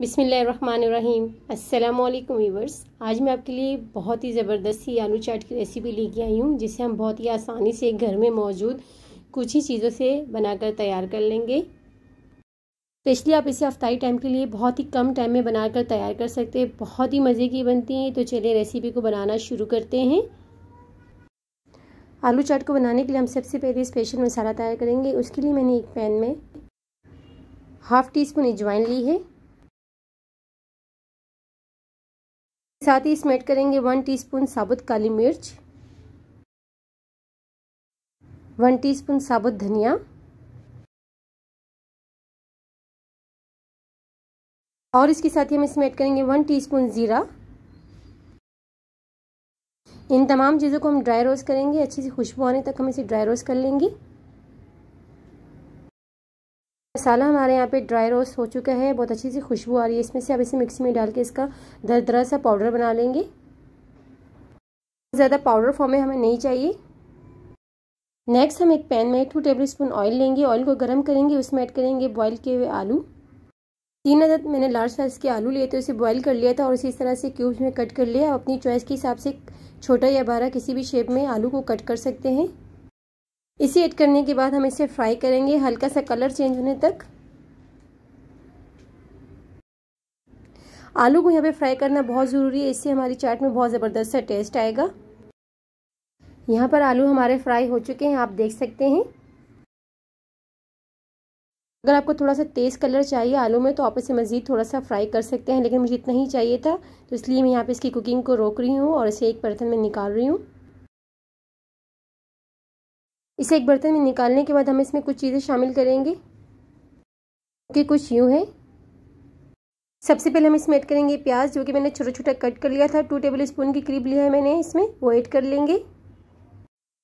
बिसमीम् अल्लाम वीवर्स आज मैं आपके लिए बहुत ही ज़बरदस्त सी आलू चाट की रेसिपी लेके आई हूँ जिसे हम बहुत ही आसानी से घर में मौजूद कुछ ही चीज़ों से बनाकर तैयार कर लेंगे स्पेशली आप इसे अफ्तारी टाइम के लिए बहुत ही कम टाइम में बनाकर तैयार कर सकते हैं बहुत ही मज़े की बनती हैं तो चलिए रेसिपी को बनाना शुरू करते हैं आलू चाट को बनाने के लिए हम सबसे पहले स्पेशल मसाला तैयार करेंगे उसके लिए मैंने एक पैन में हाफ़ टी स्पून अजवाइन ली है साथ ही इसमें ऐड करेंगे वन टीस्पून साबुत काली मिर्च वन टीस्पून साबुत धनिया और इसके साथ ही हम इसमें ऐड करेंगे वन टीस्पून ज़ीरा इन तमाम चीज़ों को हम ड्राई रोस्ट करेंगे अच्छी सी खुशबू आने तक हम इसे ड्राई रोस्ट कर लेंगे मसाला हमारे यहाँ पे ड्राई रोस्ट हो चुका है बहुत अच्छी सी खुशबू आ रही है इसमें से अब इसे मिक्सी में डाल के इसका दर दरा सा पाउडर बना लेंगे ज़्यादा पाउडर फॉर्म में हमें नहीं चाहिए नेक्स्ट हम एक पैन में टू टेबल स्पून ऑयल लेंगे ऑयल को गर्म करेंगे उसमें ऐड करेंगे बॉयल किए हुए आलू तीन अदद मैंने लार्ज साइज़ के आलू लिए थे उसे बॉयल कर लिया था और इसी तरह से क्यूब्स में कट कर लिया अपनी चॉइस के हिसाब से छोटा या बारह किसी भी शेप में आलू को कट कर सकते हैं इसे ऐड करने के बाद हम इसे फ्राई करेंगे हल्का सा कलर चेंज होने तक आलू को यहाँ पे फ्राई करना बहुत ज़रूरी है इससे हमारी चाट में बहुत ज़बरदस्त सा टेस्ट आएगा यहाँ पर आलू हमारे फ्राई हो चुके हैं आप देख सकते हैं अगर आपको थोड़ा सा तेज़ कलर चाहिए आलू में तो आप इसे मज़ीद थोड़ा सा फ्राई कर सकते हैं लेकिन मुझे इतना ही चाहिए था तो इसलिए मैं यहाँ पे इसकी कुकिंग को रोक रही हूँ और इसे एक बर्तन में निकाल रही हूँ इसे एक बर्तन में निकालने के बाद हम इसमें कुछ चीज़ें शामिल करेंगे कि कुछ यूँ है सबसे पहले हम इसमें ऐड करेंगे प्याज जो कि मैंने छोटा छोटा कट कर लिया था टू टेबल स्पून की करीब लिया है मैंने इसमें वो ऐड कर लेंगे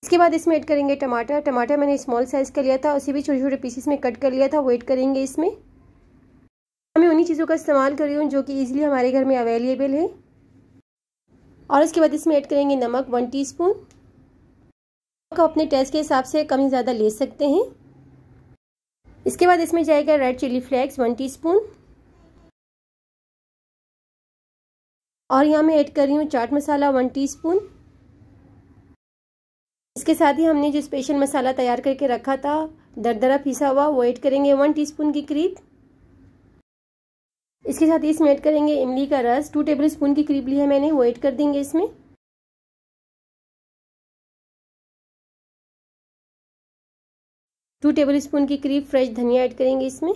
इसके बाद इसमें ऐड करेंगे टमाटर टमाटर मैंने स्मॉल साइज़ का लिया था उसे भी छोटे छोटे पीसेस में कट कर लिया था वो ऐड करेंगे इसमें हमें उन्हीं चीज़ों का इस्तेमाल कर रही हूँ जो कि ईजिली हमारे घर में अवेलेबल है और इसके बाद इसमें ऐड करेंगे नमक वन स्पून आप अपने टेस्ट के हिसाब से कम ज़्यादा ले सकते हैं इसके बाद इसमें जाएगा red chili flakes one teaspoon और यहाँ मैं ऐड कर रही हूँ चाट मसाला वन टीस्पून इसके साथ ही हमने जो स्पेशल मसाला तैयार करके रखा था दरदरा पिसा हुआ वो ऐड करेंगे वन टीस्पून के करीब इसके साथ ही इसमें ऐड करेंगे इमली का रस टू टेबल स्पून के करीब लिया मैंने वो ऐड कर देंगे इसमें टू टेबल स्पून के करीब फ्रेश धनिया ऐड करेंगे इसमें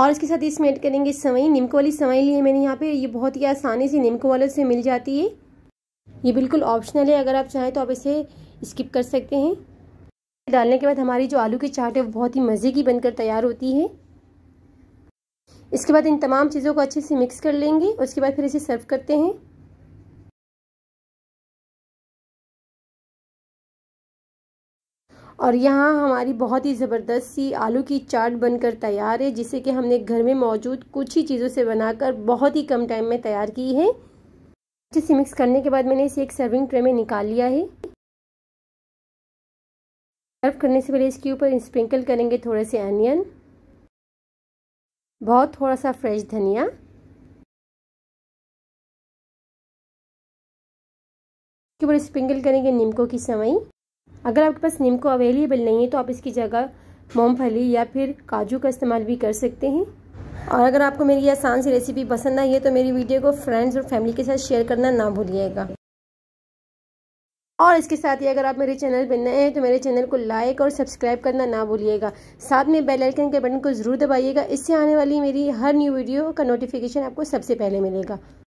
और इसके साथ इसमें ऐड करेंगे सवई नीमको वाली सवई ली है मैंने यहाँ पे ये बहुत ही आसानी से नीमको वालों से मिल जाती है ये बिल्कुल ऑप्शनल है अगर आप चाहें तो आप इसे स्किप कर सकते हैं डालने के बाद हमारी जो आलू की चाट है वो बहुत ही मज़े की बनकर तैयार होती है इसके बाद इन तमाम चीज़ों को अच्छे से मिक्स कर लेंगे उसके बाद फिर इसे सर्व करते हैं और यहाँ हमारी बहुत ही ज़बरदस्त सी आलू की चाट बनकर तैयार है जिसे कि हमने घर में मौजूद कुछ ही चीज़ों से बनाकर बहुत ही कम टाइम में तैयार की है अच्छे से मिक्स करने के बाद मैंने इसे एक सर्विंग ट्रे में निकाल लिया है सर्व करने से पहले इसके ऊपर स्प्रिंकल करेंगे थोड़े से अनियन बहुत थोड़ा सा फ्रेश धनिया इसके ऊपर स्प्रिंकल करेंगे नीमको की सवई अगर आपके पास नीम को अवेलेबल नहीं है तो आप इसकी जगह मूँगफली या फिर काजू का इस्तेमाल भी कर सकते हैं और अगर आपको मेरी आसान सी रेसिपी पसंद आई है तो मेरी वीडियो को फ्रेंड्स और फैमिली के साथ शेयर करना ना भूलिएगा और इसके साथ ही अगर आप मेरे चैनल पर नए हैं तो मेरे चैनल को लाइक और सब्सक्राइब करना ना भूलिएगा साथ में बेल आइकन के बटन को ज़रूर दबाइएगा इससे आने वाली मेरी हर न्यू वीडियो का नोटिफिकेशन आपको सबसे पहले मिलेगा